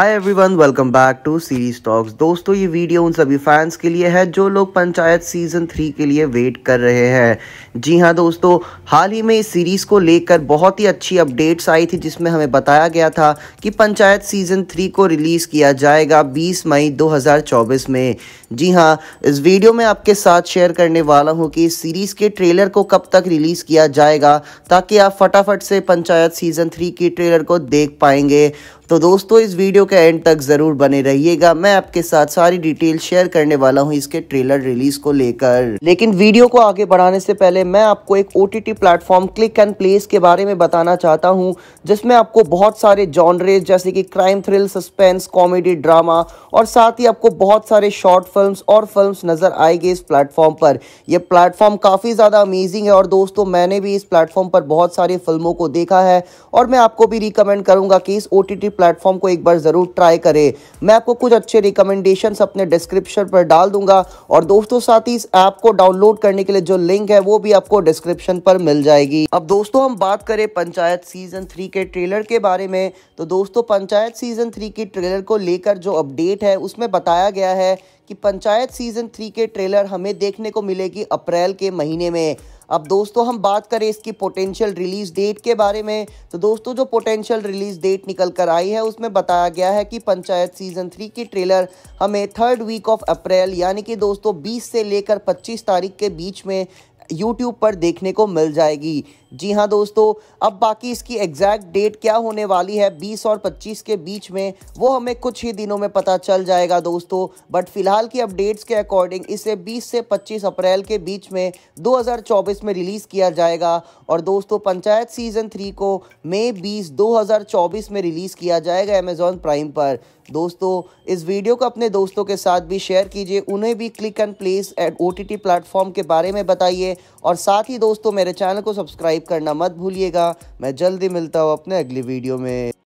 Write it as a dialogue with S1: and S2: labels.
S1: hi everyone welcome back to series talks दोस्तों ये video उन सभी फैंस के लिए है जो लोग पंचायत सीजन थ्री के लिए वेट कर रहे हैं जी हाँ दोस्तों हाल ही में इस सीरीज़ को लेकर बहुत ही अच्छी अपडेट्स आई थी जिसमें हमें बताया गया था कि पंचायत सीजन थ्री को रिलीज़ किया जाएगा 20 मई 2024 में जी हाँ इस वीडियो में आपके साथ शेयर करने वाला हूँ कि इस सीरीज़ के ट्रेलर को कब तक रिलीज़ किया जाएगा ताकि आप फटाफट से पंचायत सीजन थ्री के ट्रेलर को देख पाएंगे तो दोस्तों इस वीडियो के एंड तक ज़रूर बने रहिएगा मैं आपके साथ सारी डिटेल शेयर करने वाला हूँ इसके ट्रेलर रिलीज को लेकर लेकिन वीडियो को आगे बढ़ाने से पहले मैं आपको एक O platform click and place के बारे में बताना चाहता हूँ जिसमें आपको बहुत सारे जॉनरेज जैसे कि crime thrill suspense comedy drama और साथ ही आपको बहुत सारे शॉर्ट फिल्म और फिल्म नज़र आएगी इस प्लेटफॉर्म पर यह प्लेटफॉर्म काफ़ी ज़्यादा अमेजिंग है और दोस्तों मैंने भी इस प्लेटफॉर्म पर बहुत सारी फिल्मों को देखा है और मैं आपको भी रिकमेंड करूंगा कि इस ओ टी प्लेटफॉर्म को एक बार ज़रूर ट्राई करें मैं आपको कुछ अच्छे रिकमेंडेशन अपने डिस्क्रिप्शन पर डाल दूंगा और दोस्तों साथ ही इस ऐप को डाउनलोड करने के लिए जो लिंक है वो भी आपको डिस्क्रिप्शन पर मिल जाएगी अब दोस्तों हम बात करें पंचायत सीजन थ्री के ट्रेलर के बारे में तो दोस्तों पंचायत सीजन थ्री के ट्रेलर को लेकर जो अपडेट है उसमें बताया गया है कि पंचायत सीजन थ्री के ट्रेलर हमें देखने को मिलेगी अप्रैल के महीने में अब दोस्तों हम बात करें इसकी पोटेंशियल रिलीज डेट के बारे में तो दोस्तों जो पोटेंशियल रिलीज डेट निकल कर आई है उसमें बताया गया है कि पंचायत सीजन थ्री की ट्रेलर हमें थर्ड वीक ऑफ अप्रैल यानी कि दोस्तों 20 से लेकर 25 तारीख के बीच में यूट्यूब पर देखने को मिल जाएगी जी हाँ दोस्तों अब बाकी इसकी एग्जैक्ट डेट क्या होने वाली है 20 और 25 के बीच में वो हमें कुछ ही दिनों में पता चल जाएगा दोस्तों बट फिलहाल की अपडेट्स के अकॉर्डिंग इसे 20 से 25 अप्रैल के बीच में 2024 में रिलीज़ किया जाएगा और दोस्तों पंचायत सीजन थ्री को मई बीस दो में रिलीज़ किया जाएगा अमेजोन प्राइम पर दोस्तों इस वीडियो को अपने दोस्तों के साथ भी शेयर कीजिए उन्हें भी click and place at O T platform के बारे में बताइए और साथ ही दोस्तों मेरे चैनल को सब्सक्राइब करना मत भूलिएगा मैं जल्दी मिलता हूँ अपने अगली वीडियो में